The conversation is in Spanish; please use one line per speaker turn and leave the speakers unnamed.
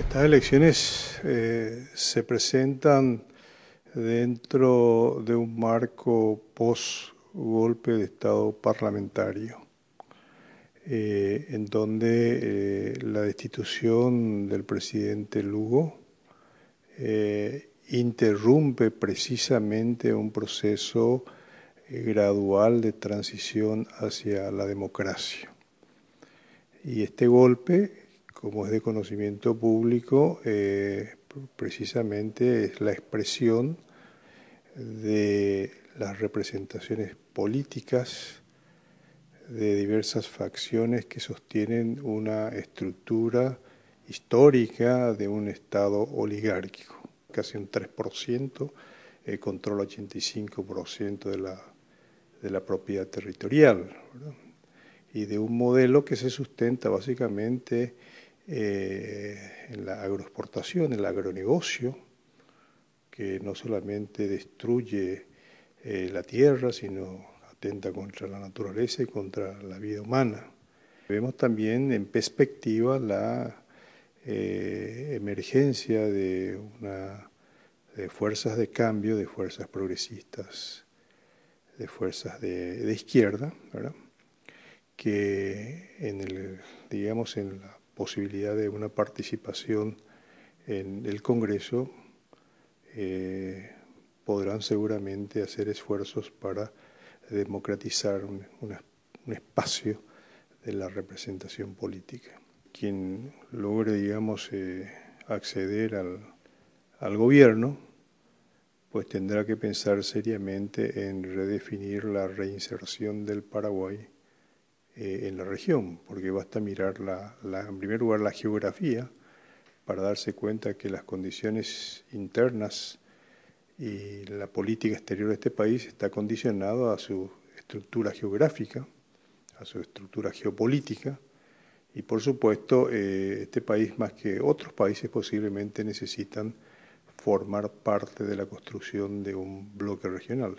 Estas elecciones eh, se presentan dentro de un marco post-golpe de Estado parlamentario, eh, en donde eh, la destitución del presidente Lugo interrumpe precisamente un proceso gradual de transición hacia la democracia. Y este golpe como es de conocimiento público, eh, precisamente es la expresión de las representaciones políticas de diversas facciones que sostienen una estructura histórica de un Estado oligárquico. Casi un 3% eh, controla 85% de la, propiedad territorial y de un modelo que se sustenta básicamente eh, en la agroexportación, el agronegocio, que no solamente destruye eh, la tierra, sino atenta contra la naturaleza y contra la vida humana. Vemos también en perspectiva la eh, emergencia de, una, de fuerzas de cambio, de fuerzas progresistas, de fuerzas de, izquierda, que en el, digamos, en la posibilidad de una participación en el Congreso, eh, podrán seguramente hacer esfuerzos para democratizar un, espacio de la representación política. Quien logre, digamos, eh, acceder al, al gobierno, pues tendrá que pensar seriamente en redefinir la reinserción del Paraguay eh, en la región, porque basta mirar la, en primer lugar la geografía para darse cuenta que las condiciones internas y la política exterior de este país está condicionada a su estructura geográfica, a su estructura geopolítica, y por supuesto eh, este país más que otros países posiblemente necesitan formar parte de la construcción de un bloque regional.